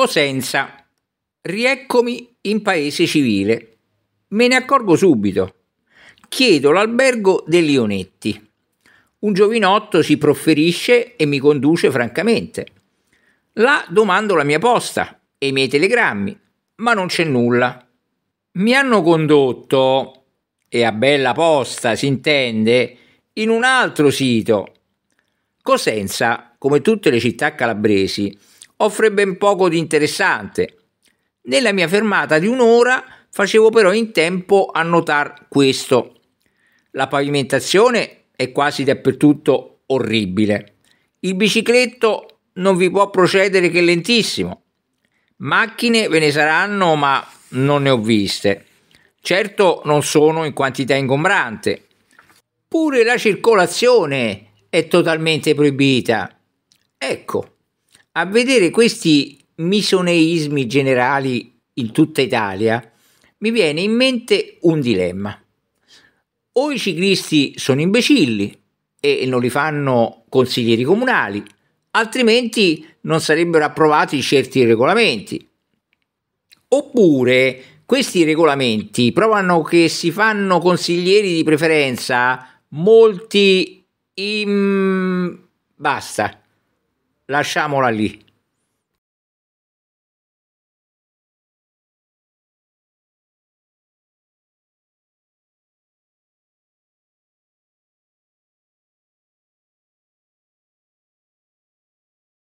Cosenza, rieccomi in paese civile. Me ne accorgo subito. Chiedo l'albergo dei Lionetti. Un giovinotto si profferisce e mi conduce francamente. Là domando la mia posta e i miei telegrammi, ma non c'è nulla. Mi hanno condotto, e a bella posta si intende, in un altro sito. Cosenza, come tutte le città calabresi, offre ben poco di interessante. Nella mia fermata di un'ora facevo però in tempo a notare questo. La pavimentazione è quasi dappertutto orribile. Il bicicletto non vi può procedere che lentissimo. Macchine ve ne saranno, ma non ne ho viste. Certo non sono in quantità ingombrante. Pure la circolazione è totalmente proibita. Ecco, a vedere questi misoneismi generali in tutta Italia, mi viene in mente un dilemma. O i ciclisti sono imbecilli e non li fanno consiglieri comunali, altrimenti non sarebbero approvati certi regolamenti. Oppure questi regolamenti provano che si fanno consiglieri di preferenza molti... In... basta lasciamola lì.